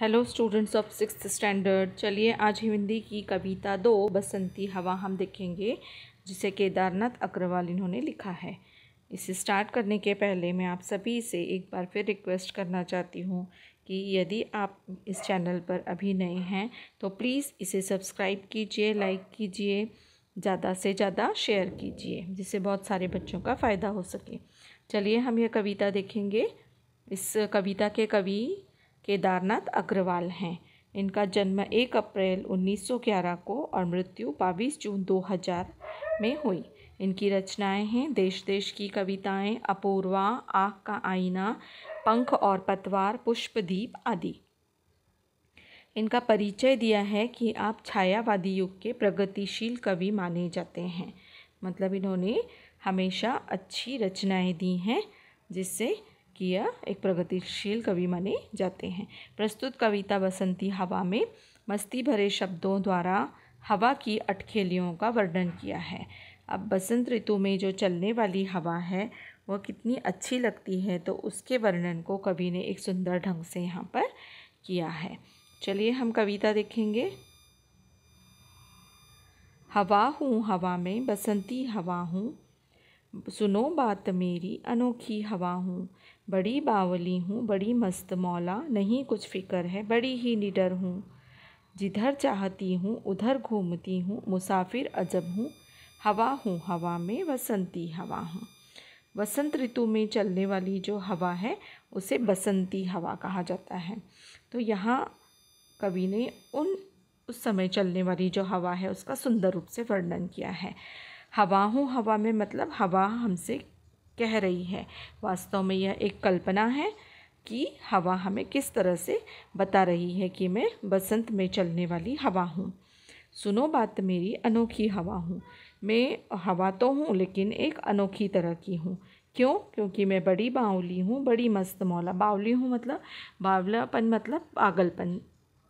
hello students of six standard चलिए आज हिंदी की कविता दो बसंती हवा हम देखेंगे जिसे केदारनाथ अग्रवाल इन्होंने लिखा है इसे स्टार्ट करने के पहले मैं आप सभी से एक बार फिर रिक्वेस्ट करना चाहती हूँ कि यदि आप इस चैनल पर अभी नए हैं तो प्लीज़ इसे सब्सक्राइब कीजिए लाइक कीजिए ज़्यादा से ज़्यादा शेयर कीजिए जिससे बहुत सारे बच्चों का फ़ायदा हो सके चलिए हम यह कविता देखेंगे इस कविता के कवि केदारनाथ अग्रवाल हैं इनका जन्म 1 अप्रैल 1911 को और मृत्यु 22 जून 2000 में हुई इनकी रचनाएं हैं देश देश की कविताएं अपूर्वा आँख का आईना पंख और पतवार पुष्पदीप आदि इनका परिचय दिया है कि आप छायावादी युग के प्रगतिशील कवि माने जाते हैं मतलब इन्होंने हमेशा अच्छी रचनाएं दी हैं जिससे किया एक प्रगतिशील कवि माने जाते हैं प्रस्तुत कविता बसंती हवा में मस्ती भरे शब्दों द्वारा हवा की अटखेलियों का वर्णन किया है अब बसंत ऋतु में जो चलने वाली हवा है वह कितनी अच्छी लगती है तो उसके वर्णन को कवि ने एक सुंदर ढंग से यहाँ पर किया है चलिए हम कविता देखेंगे हवा हूँ हवा में बसंती हवा हूँ सुनो बात मेरी अनोखी हवा हूँ बड़ी बावली हूँ बड़ी मस्त मौला नहीं कुछ फ़िक्र है बड़ी ही निडर हूँ जिधर चाहती हूँ उधर घूमती हूँ मुसाफिर अजब हूँ हवा हूँ हवा में वसंती हवा हूँ वसंत ऋतु में चलने वाली जो हवा है उसे बसंती हवा कहा जाता है तो यहाँ कवि ने उन उस समय चलने वाली जो हवा है उसका सुंदर रूप से वर्णन किया है हवा हूँ हवा में मतलब हवा हमसे कह रही है वास्तव में यह एक कल्पना है कि हवा हमें किस तरह से बता रही है कि मैं बसंत में चलने वाली हवा हूँ सुनो बात मेरी अनोखी हवा हूँ मैं हवा तो हूँ लेकिन एक अनोखी तरह की हूँ क्यों क्योंकि मैं बड़ी बावली हूँ बड़ी मस्त मौला बावली हूँ मतलब बावलापन मतलब पागलपन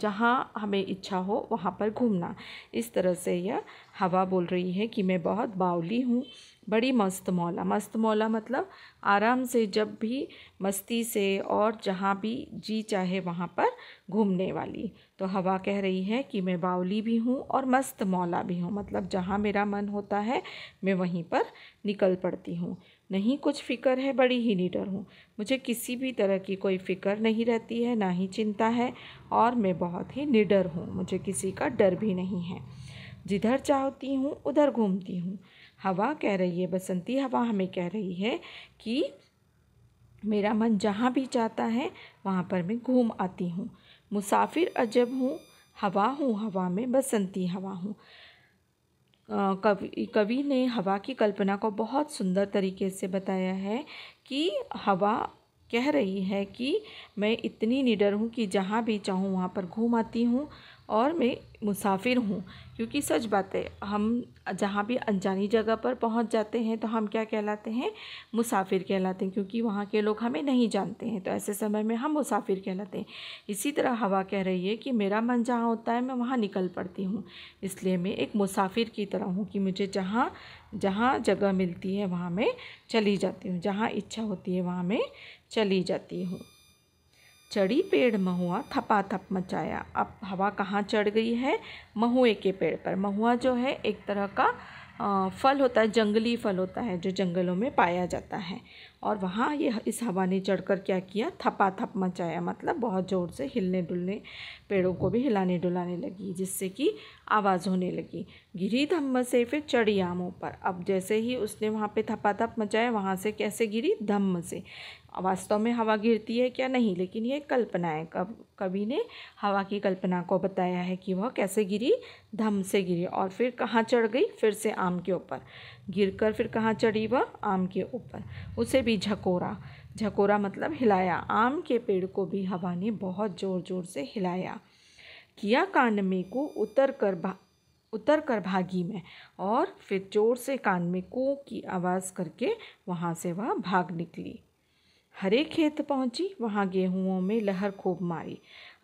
जहाँ हमें इच्छा हो वहाँ पर घूमना इस तरह से यह हवा बोल रही है कि मैं बहुत बावली हूँ बड़ी मस्त मौला मस्त मौला मतलब आराम से जब भी मस्ती से और जहाँ भी जी चाहे वहाँ पर घूमने वाली तो हवा कह रही है कि मैं बावली भी हूँ और मस्त मौला भी हूँ मतलब जहाँ मेरा मन होता है मैं वहीं पर निकल पड़ती हूँ नहीं कुछ फ़िक्र है बड़ी ही निडर हूँ मुझे किसी भी तरह की कोई फ़िक्र नहीं रहती है ना ही चिंता है और मैं बहुत ही निडर हूँ मुझे किसी का डर भी नहीं है जिधर चाहती हूँ उधर घूमती हूँ हवा कह रही है बसंती हवा हमें कह रही है कि मेरा मन जहाँ भी जाता है वहाँ पर मैं घूम आती हूँ मुसाफिर अजब हूँ हवा हूँ हवा में बसंती हवा हूँ कवि कवि ने हवा की कल्पना को बहुत सुंदर तरीके से बताया है कि हवा कह रही है कि मैं इतनी निडर हूँ कि जहाँ भी चाहूँ वहाँ पर घूम आती हूँ और मैं मुसाफिर हूँ क्योंकि सच बात है हम जहाँ भी अनजानी जगह पर पहुँच जाते हैं तो हम क्या कहलाते हैं मुसाफिर कहलाते हैं क्योंकि वहाँ के लोग हमें नहीं जानते हैं तो ऐसे समय में हम मुसाफिर कहलाते हैं इसी तरह हवा कह रही है कि मेरा मन जहाँ होता है मैं वहाँ निकल पड़ती हूँ इसलिए मैं एक मुसाफिर की तरह हूँ कि मुझे जहाँ जहाँ जगह मिलती है वहाँ मैं चली जाती हूँ जहाँ इच्छा होती है वहाँ मैं चली जाती हूँ चढ़ी पेड़ महुआ थपाथप मचाया अब हवा कहाँ चढ़ गई है महुए के पेड़ पर महुआ जो है एक तरह का फल होता है जंगली फल होता है जो जंगलों में पाया जाता है और वहाँ ये इस हवा ने चढ़कर क्या किया थपा थप मचाया मतलब बहुत ज़ोर से हिलने डुलने पेड़ों को भी हिलाने डुलाने लगी जिससे कि आवाज़ होने लगी गिरी धम्म से फिर चढ़ी आमों पर अब जैसे ही उसने वहाँ पे थपा थप मचाया वहाँ से कैसे गिरी धम्म से वास्तव में हवा गिरती है क्या नहीं लेकिन ये कल्पना है कब कवि ने हवा की कल्पना को बताया है कि वह कैसे गिरी धम से गिरी और फिर कहाँ चढ़ गई फिर से आम के ऊपर गिरकर फिर कहाँ चढ़ी वह आम के ऊपर उसे भी भी झकोरा झकोरा मतलब हिलाया आम के पेड़ को भी हवा ने बहुत ज़ोर ज़ोर से हिलाया किया कान में को उतर कर भा उतर कर भागी मैं और फिर जोर से कान में को की आवाज़ करके वहाँ से वह भाग निकली हरे खेत पहुँची वहाँ गेहूँ में लहर खूब मारी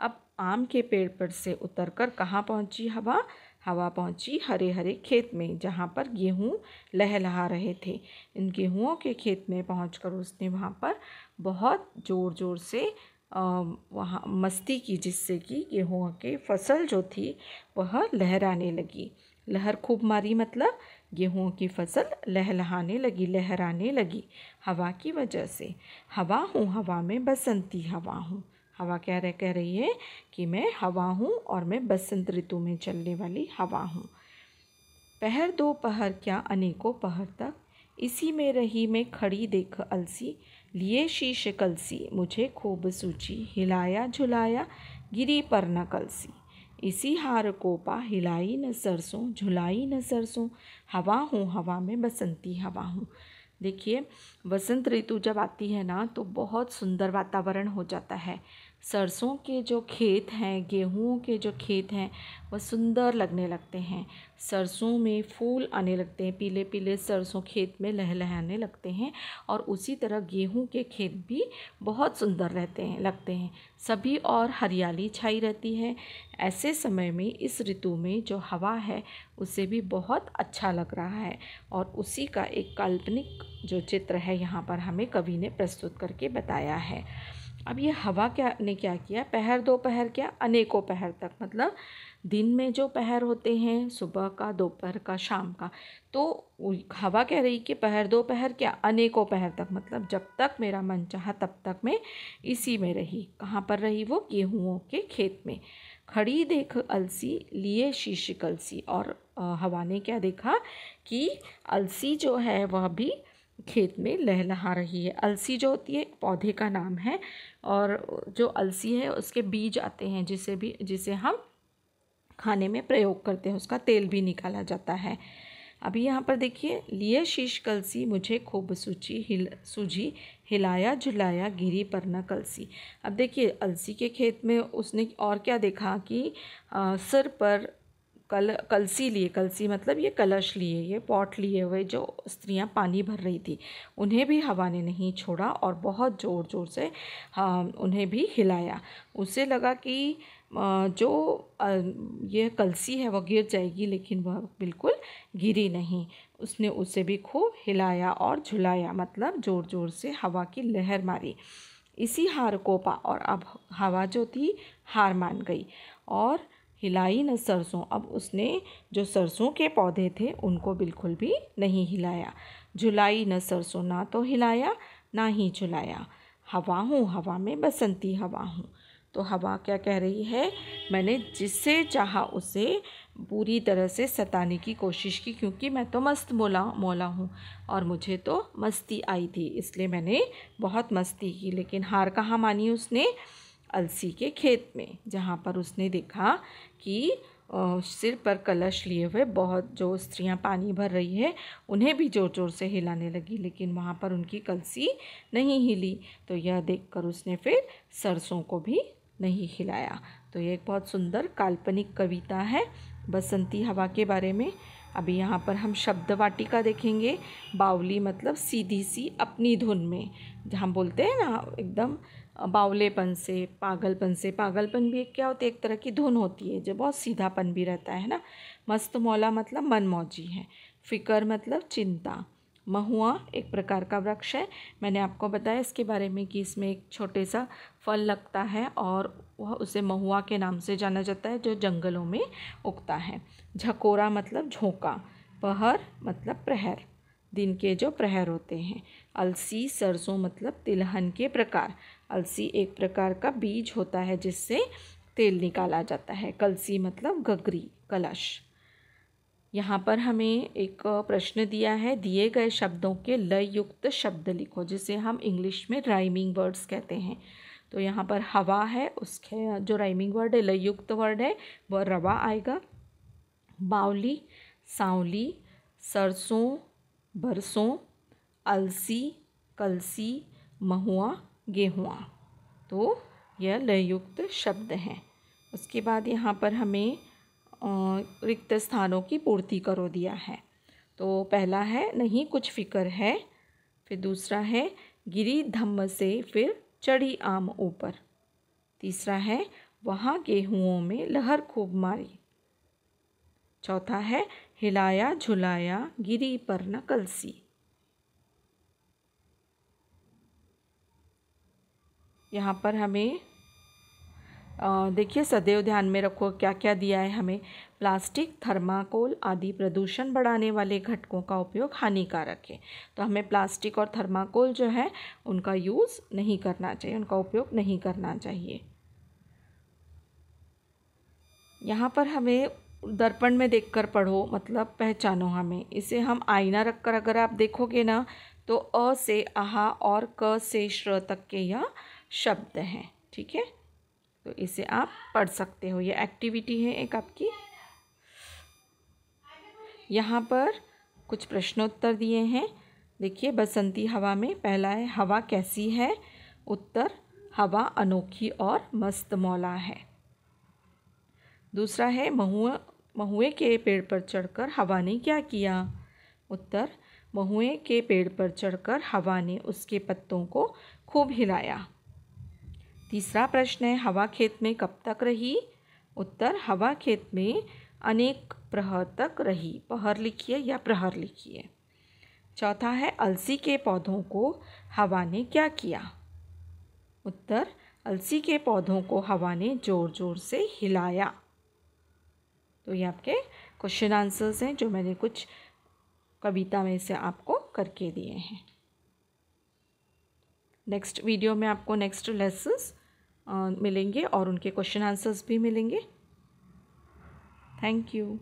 अब आम के पेड़ पर से उतर कर कहाँ पहुँची हवा हवा पहुंची हरे हरे खेत में जहाँ पर गेहूँ लहलहा रहे थे इन गेहूँ के खेत में पहुँच उसने वहाँ पर बहुत ज़ोर ज़ोर से वहाँ मस्ती की जिससे कि गेहूँ के फसल जो थी वह लहराने लगी लहर खूब मारी मतलब गेहूँ की फसल लहलहाने लगी लहराने लगी हवा की वजह से हवा हूँ हवा में बसंती हवा हूँ हवा क्या रह कह रही है कि मैं हवा हूँ और मैं बसंत ऋतु में चलने वाली हवा हूँ पहर दो पहर क्या अनेकों पहर तक इसी में रही मैं खड़ी देख अलसी लिए शीश कलसी मुझे खूब सूची हिलाया झुलाया गिरी पर न कलसी इसी हार कोपा हिलाई न सरसों झुलाई न सरसों हवा हूँ हवा में बसंती हवा हूँ देखिए बसंत ऋतु जब आती है ना तो बहुत सुंदर वातावरण हो जाता है सरसों के जो खेत हैं गेहूँ के जो खेत हैं वह सुंदर लगने लगते हैं सरसों में फूल आने लगते हैं पीले पीले सरसों खेत में लहलहाने लगते हैं और उसी तरह गेहूँ के खेत भी बहुत सुंदर रहते हैं लगते हैं सभी और हरियाली छाई रहती है ऐसे समय में इस ऋतु में जो हवा है उसे भी बहुत अच्छा लग रहा है और उसी का एक काल्पनिक जो चित्र है यहाँ पर हमें कवि ने प्रस्तुत करके बताया है अब ये हवा क्या ने क्या किया पहर दो पहर क्या अनेकों पहर तक मतलब दिन में जो पहर होते हैं सुबह का दोपहर का शाम का तो हवा कह रही कि पहर दो पहर क्या अनेकों पहर तक मतलब जब तक मेरा मन चाहा तब तक मैं इसी में रही कहाँ पर रही वो गेहूँ के खेत में खड़ी देख अलसी लिए शीशिक अलसी और हवा ने क्या देखा कि अलसी जो है वह भी खेत में लहलहा रही है अलसी जो होती है पौधे का नाम है और जो अलसी है उसके बीज आते हैं जिसे भी जिसे हम खाने में प्रयोग करते हैं उसका तेल भी निकाला जाता है अभी यहाँ पर देखिए लिए शीश कलसी मुझे खूब सूची हिल सूझी हिलाया झुलाया गिरी पर न कलसी अब देखिए अलसी के खेत में उसने और क्या देखा कि आ, सर पर कल कलसी लिए कलसी मतलब ये कलश लिए ये पॉट लिए हुए जो स्त्रियां पानी भर रही थी उन्हें भी हवा ने नहीं छोड़ा और बहुत ज़ोर ज़ोर से हाँ, उन्हें भी हिलाया उसे लगा कि जो ये कलसी है वह गिर जाएगी लेकिन वह बिल्कुल गिरी नहीं उसने उसे भी खूब हिलाया और झुलाया मतलब ज़ोर ज़ोर से हवा की लहर मारी इसी हार को पा और अब हवा जो थी हार मान गई और हिलाई न सरसों अब उसने जो सरसों के पौधे थे उनको बिल्कुल भी नहीं हिलाया झुलाई न सरसों ना तो हिलाया ना ही झुलाया हवा हूँ हवा में बसंती हवा हूँ तो हवा क्या कह रही है मैंने जिससे चाहा उसे पूरी तरह से सताने की कोशिश की क्योंकि मैं तो मस्त मोला मोला हूँ और मुझे तो मस्ती आई थी इसलिए मैंने बहुत मस्ती की लेकिन हार कहाँ मानी उसने अलसी के खेत में जहाँ पर उसने देखा कि सिर पर कलश लिए हुए बहुत जो स्त्रियाँ पानी भर रही है उन्हें भी ज़ोर ज़ोर से हिलाने लगी लेकिन वहाँ पर उनकी कलसी नहीं हिली तो यह देखकर उसने फिर सरसों को भी नहीं हिलाया तो ये एक बहुत सुंदर काल्पनिक कविता है बसंती हवा के बारे में अभी यहाँ पर हम शब्द वाटिका देखेंगे बावली मतलब सीधी सी अपनी धुन में जहाँ बोलते हैं ना एकदम बावलेपन से पागलपन से पागलपन भी एक क्या होती है एक तरह की धुन होती है जो बहुत सीधापन भी रहता है ना मस्त मौला मतलब मन मौजी है फ़िकर मतलब चिंता महुआ एक प्रकार का वृक्ष है मैंने आपको बताया इसके बारे में कि इसमें एक छोटे सा फल लगता है और वह उसे महुआ के नाम से जाना जाता है जो जंगलों में उगता है झकोरा मतलब झोंका पहर मतलब प्रहर दिन के जो प्रहर होते हैं अलसी सरसों मतलब तिलहन के प्रकार अलसी एक प्रकार का बीज होता है जिससे तेल निकाला जाता है कलसी मतलब गगरी कलश यहाँ पर हमें एक प्रश्न दिया है दिए गए शब्दों के लय युक्त शब्द लिखो जिसे हम इंग्लिश में राइमिंग वर्ड्स कहते हैं तो यहाँ पर हवा है उसके जो राइमिंग वर्ड है लय युक्त वर्ड है वह रवा आएगा बावली सांवली सरसों बरसों अलसी कलसी महुआ गेहुआ तो यह लयुक्त शब्द हैं उसके बाद यहाँ पर हमें रिक्त स्थानों की पूर्ति करो दिया है तो पहला है नहीं कुछ फिक्र है फिर दूसरा है गिरी धम्म से फिर चढ़ी आम ऊपर तीसरा है वहाँ गेहूँ में लहर खूब मारी चौथा है हिलाया झुलाया गिरी पर न कलसी यहाँ पर हमें देखिए सदैव ध्यान में रखो क्या क्या दिया है हमें प्लास्टिक थर्माकोल आदि प्रदूषण बढ़ाने वाले घटकों का उपयोग हानिकारक है तो हमें प्लास्टिक और थर्माकोल जो है उनका यूज़ नहीं करना चाहिए उनका उपयोग नहीं करना चाहिए यहाँ पर हमें दर्पण में देखकर पढ़ो मतलब पहचानो हमें इसे हम आईना रखकर अगर आप देखोगे ना तो अ से आहा और क से श्र तक के यह शब्द हैं ठीक है तो इसे आप पढ़ सकते हो ये एक्टिविटी है एक आपकी यहाँ पर कुछ प्रश्नोत्तर दिए हैं देखिए बसंती हवा में पहला है हवा कैसी है उत्तर हवा अनोखी और मस्त मौला है दूसरा है महुए महुए के पेड़ पर चढ़कर हवा ने क्या किया उत्तर महुए के पेड़ पर चढ़कर हवा ने उसके पत्तों को खूब हिलाया तीसरा प्रश्न है हवा खेत में कब तक रही उत्तर हवा खेत में अनेक प्रहर तक रही पहर लिखिए या प्रहर लिखिए चौथा है अलसी के पौधों को हवा ने क्या किया उत्तर अलसी के पौधों को हवा ने ज़ोर ज़ोर से हिलाया तो ये आपके क्वेश्चन आंसर्स हैं जो मैंने कुछ कविता में से आपको करके दिए हैं नेक्स्ट वीडियो में आपको नेक्स्ट लेसन्स मिलेंगे और उनके क्वेश्चन आंसर्स भी मिलेंगे थैंक यू